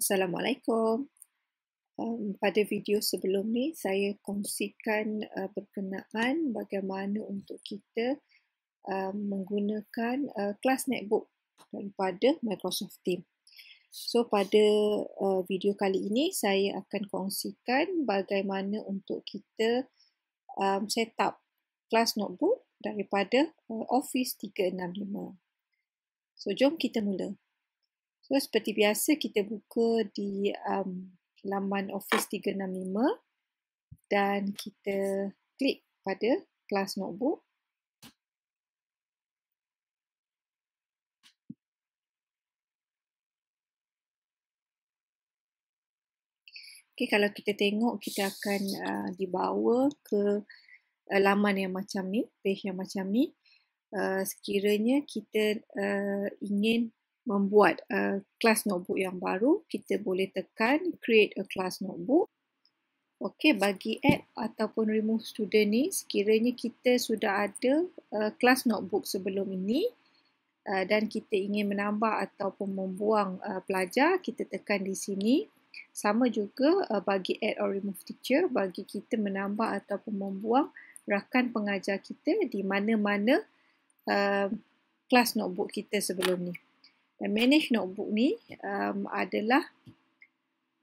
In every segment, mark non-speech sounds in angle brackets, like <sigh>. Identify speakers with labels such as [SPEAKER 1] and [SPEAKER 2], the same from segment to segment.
[SPEAKER 1] Assalamualaikum. Um, pada video sebelum ni saya kongsikan uh, berkenaan bagaimana untuk kita um, menggunakan uh, kelas netbook daripada Microsoft Teams. So pada uh, video kali ini saya akan kongsikan bagaimana untuk kita um, set up kelas notebook daripada uh, Office 365. So jom kita mula. So seperti biasa kita buka di um, laman Office 365 dan kita klik pada kelas notebook. Okay, kalau kita tengok kita akan uh, dibawa ke uh, laman yang macam ni, page yang macam ni. Uh, sekiranya kita uh, ingin membuat uh, class notebook yang baru, kita boleh tekan create a class notebook. Okey, bagi add ataupun remove student ni, sekiranya kita sudah ada uh, class notebook sebelum ini uh, dan kita ingin menambah ataupun membuang uh, pelajar, kita tekan di sini. Sama juga uh, bagi add or remove teacher, bagi kita menambah ataupun membuang rakan pengajar kita di mana-mana uh, notebook kita sebelum ni. And manage notebook ni um, adalah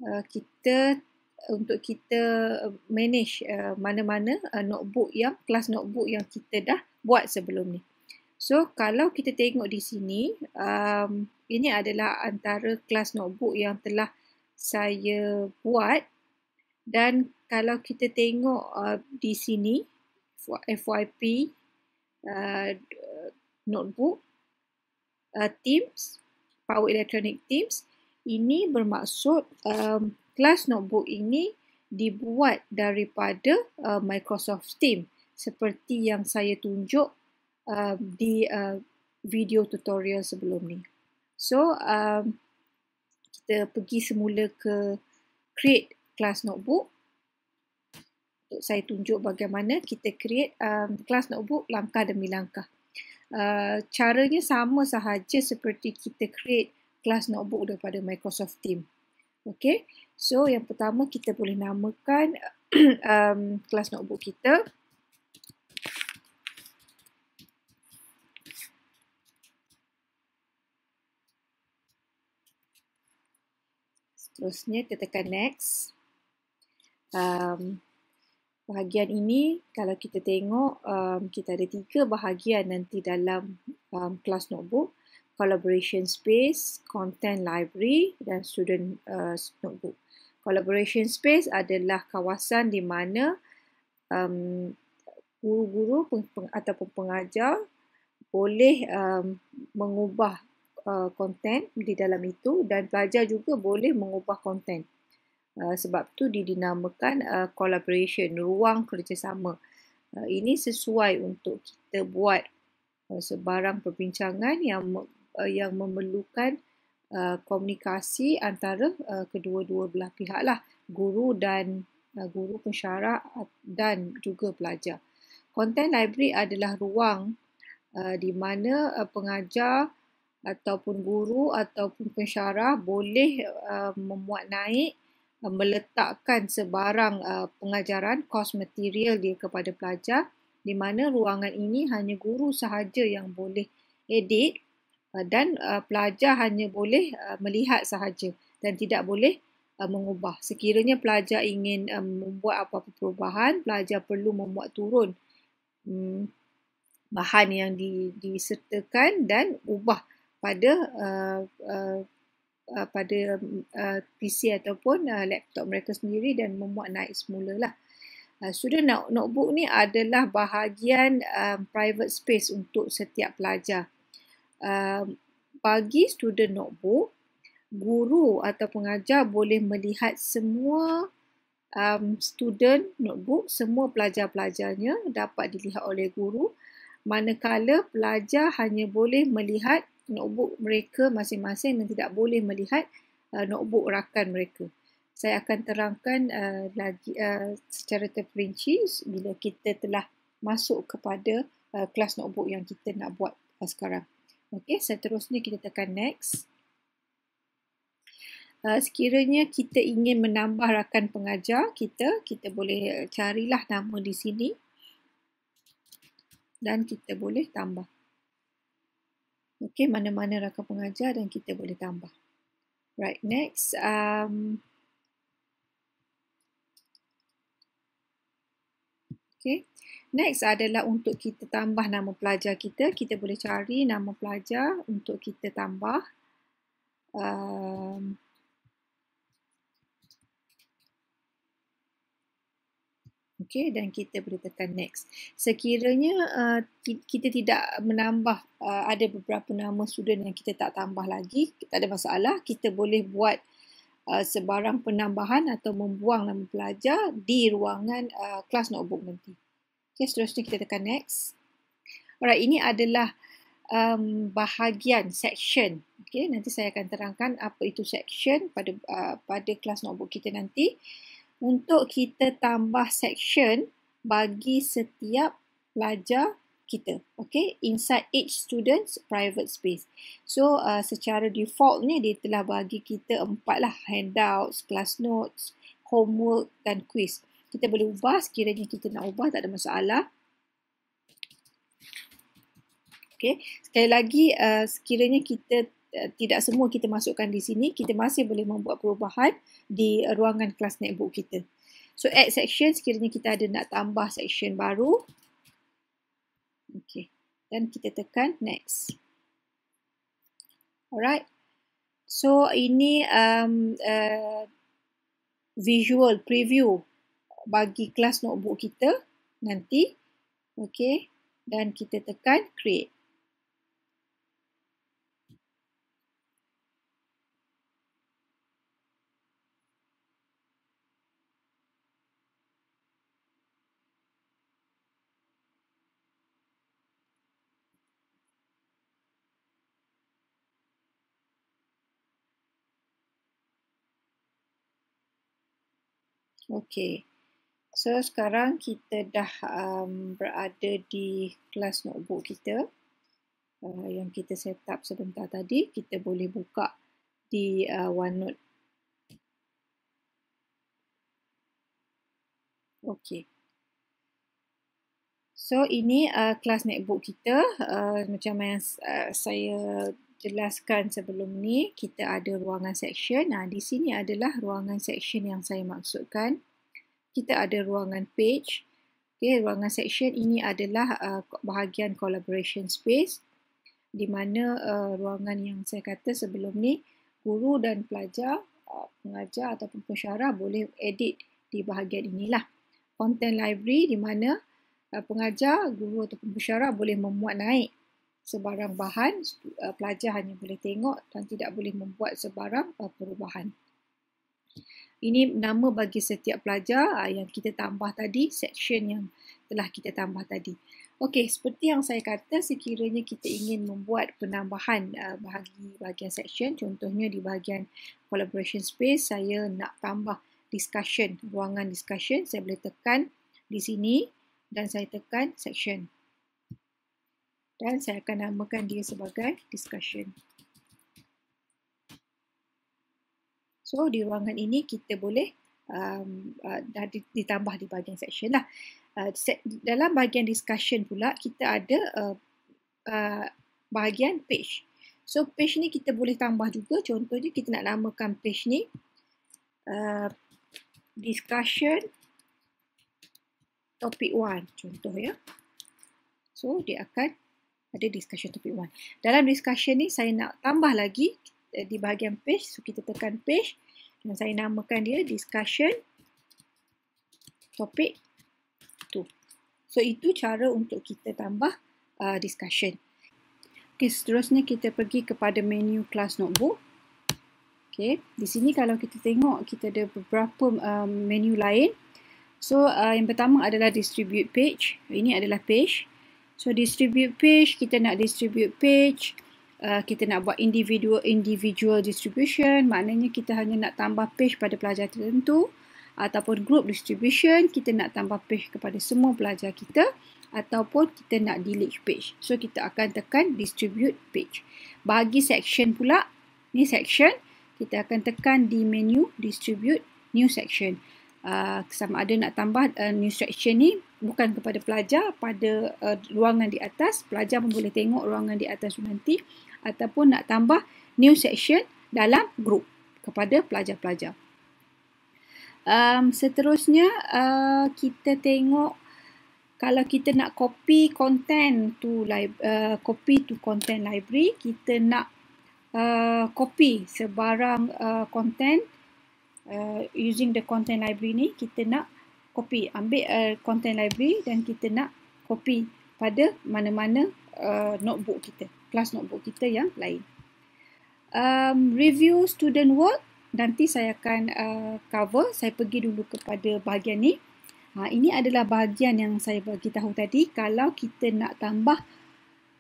[SPEAKER 1] uh, kita untuk kita uh, manage uh, mana-mana uh, uh, notebook yang kelas notebook yang kita dah buat sebelum ni. So kalau kita tengok di sini, um, ini adalah antara kelas notebook yang telah saya buat dan kalau kita tengok uh, di sini FYP uh, notebook uh, Teams Power Electronic Teams. Ini bermaksud um, kelas notebook ini dibuat daripada uh, Microsoft Teams seperti yang saya tunjuk uh, di uh, video tutorial sebelum ni. So, um, kita pergi semula ke create class notebook. Untuk saya tunjuk bagaimana kita create um, class notebook langkah demi langkah. Uh, caranya sama sahaja seperti kita create kelas notebook daripada Microsoft Team. Okay, so yang pertama kita boleh namakan <clears throat> um, kelas notebook kita. Seterusnya kita tekan next. Um, bahagian ini kalau kita tengok um, kita ada tiga bahagian nanti dalam um, kelas notebook collaboration space, content library dan student uh, notebook. Collaboration space adalah kawasan di mana um, guru-guru peng, peng, ataupun pengajar boleh um, mengubah uh, di dalam itu dan pelajar juga boleh mengubah content. Uh, sebab tu dinamakan uh, collaboration, ruang kerjasama. Uh, ini sesuai untuk kita buat uh, sebarang perbincangan yang uh, yang memerlukan uh, komunikasi antara uh, kedua-dua belah pihak lah, guru dan uh, guru pensyarah dan juga pelajar. Content library adalah ruang uh, di mana uh, pengajar ataupun guru ataupun pensyarah boleh uh, memuat naik Uh, meletakkan sebarang uh, pengajaran kos material dia kepada pelajar di mana ruangan ini hanya guru sahaja yang boleh edit uh, dan uh, pelajar hanya boleh uh, melihat sahaja dan tidak boleh uh, mengubah sekiranya pelajar ingin uh, membuat apa-apa perubahan pelajar perlu membuat turun um, bahan yang di, disertakan dan ubah pada uh, uh, Uh, pada uh, PC ataupun uh, laptop mereka sendiri dan memuat naik semula lah. Uh, student notebook ni adalah bahagian uh, private space untuk setiap pelajar. Uh, bagi student notebook, guru atau pengajar boleh melihat semua um, student notebook, semua pelajar-pelajarnya dapat dilihat oleh guru. Manakala pelajar hanya boleh melihat notebook mereka masing-masing dan tidak boleh melihat uh, notebook rakan mereka. Saya akan terangkan uh, lagi uh, secara terperinci bila kita telah masuk kepada uh, kelas notebook yang kita nak buat uh, sekarang. Okey, seterusnya kita tekan next. Uh, sekiranya kita ingin menambah rakan pengajar kita, kita boleh carilah nama di sini dan kita boleh tambah. Okay, mana-mana rakan pengajar dan kita boleh tambah. Right, next. Um, okay, next adalah untuk kita tambah nama pelajar kita. Kita boleh cari nama pelajar untuk kita tambah. Um, okay, dan kita boleh tekan next. Sekiranya uh, kita tidak menambah uh, ada beberapa nama student yang kita tak tambah lagi, kita ada masalah, kita boleh buat uh, sebarang penambahan atau membuang nama pelajar di ruangan uh, class notebook nanti. Okay, seterusnya kita tekan next. Alright, ini adalah um, bahagian, section. Okay, nanti saya akan terangkan apa itu section pada uh, pada kelas notebook kita nanti. Okay untuk kita tambah section bagi setiap pelajar kita. Okay, inside each student's private space. So, uh, secara default ni dia telah bagi kita empat lah. Handouts, class notes, homework dan quiz. Kita boleh ubah sekiranya kita nak ubah tak ada masalah. Okay, sekali lagi uh, sekiranya kita Eh, tidak semua kita masukkan di sini, kita masih boleh membuat perubahan di ruangan kelas netbook kita. So add section sekiranya kita ada nak tambah section baru. Okay. Dan kita tekan next. Alright. So ini um, uh, visual preview bagi kelas notebook kita nanti. Okay. Dan kita tekan create. Okay. So sekarang kita dah um, berada di kelas notebook kita uh, yang kita set up sebentar tadi. Kita boleh buka di uh, OneNote. Okay. So ini uh, kelas notebook kita uh, macam yang uh, saya jelaskan sebelum ni kita ada ruangan section. Nah, di sini adalah ruangan section yang saya maksudkan. Kita ada ruangan page. Okay, ruangan section ini adalah uh, bahagian collaboration space di mana uh, ruangan yang saya kata sebelum ni guru dan pelajar, uh, pengajar ataupun pensyarah boleh edit di bahagian inilah. Content library di mana uh, pengajar, guru ataupun pensyarah boleh memuat naik sebarang bahan uh, pelajar hanya boleh tengok dan tidak boleh membuat sebarang uh, perubahan ini nama bagi setiap pelajar uh, yang kita tambah tadi section yang telah kita tambah tadi okey seperti yang saya kata sekiranya kita ingin membuat penambahan bagi bahagian section contohnya di bahagian collaboration space saya nak tambah discussion ruangan discussion saya boleh tekan di sini dan saya tekan section dan saya akan namakan dia sebagai discussion. So di ruangan ini kita boleh um, uh, ditambah di bahagian section lah. Uh, dalam bahagian discussion pula kita ada uh, uh, bahagian page. So page ni kita boleh tambah juga. Contohnya kita nak namakan page ni uh, discussion topic 1 contoh ya. So dia akan pada discussion topic 1. Dalam discussion ni saya nak tambah lagi eh, di bahagian page. So kita tekan page dan saya namakan dia discussion topic 2. So itu cara untuk kita tambah uh, discussion. Okay, seterusnya kita pergi kepada menu class notebook. Okay, di sini kalau kita tengok kita ada beberapa um, menu lain. So uh, yang pertama adalah distribute page. Ini adalah page. So distribute page, kita nak distribute page, uh, kita nak buat individual individual distribution, maknanya kita hanya nak tambah page pada pelajar tertentu ataupun group distribution, kita nak tambah page kepada semua pelajar kita ataupun kita nak delete page. So kita akan tekan distribute page. Bagi section pula, ni section, kita akan tekan di menu distribute new section uh, sama ada nak tambah uh, new section ni bukan kepada pelajar pada uh, ruangan di atas pelajar pun boleh tengok ruangan di atas nanti ataupun nak tambah new section dalam group kepada pelajar-pelajar. Um, seterusnya uh, kita tengok kalau kita nak copy content to uh, copy to content library kita nak uh, copy sebarang uh, content uh, using the content library ni kita nak copy ambil uh, content library dan kita nak copy pada mana-mana uh, notebook kita class notebook kita yang lain um, review student work nanti saya akan uh, cover saya pergi dulu kepada bahagian ni ha, ini adalah bahagian yang saya bagi tahu tadi kalau kita nak tambah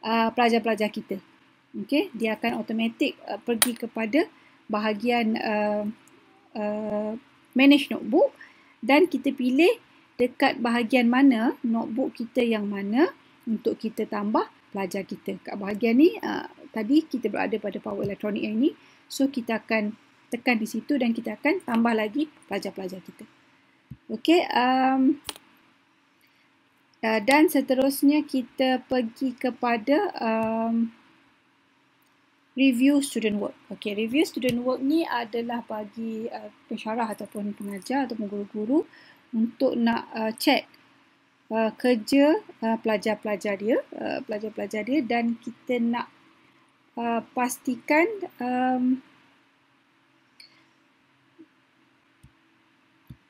[SPEAKER 1] uh, pelajar-pelajar kita okey dia akan automatik uh, pergi kepada bahagian uh, Uh, manage notebook dan kita pilih dekat bahagian mana notebook kita yang mana untuk kita tambah pelajar kita. Kat bahagian ni uh, tadi kita berada pada power elektronik yang ni. So kita akan tekan di situ dan kita akan tambah lagi pelajar-pelajar kita. Okay. Um, uh, dan seterusnya kita pergi kepada um, review student work. Okay, review student work ni adalah bagi uh, pensyarah ataupun pengajar atau guru-guru untuk nak uh, check uh, kerja uh, pelajar-pelajar uh, dia, pelajar-pelajar uh, dia dan kita nak uh, pastikan um,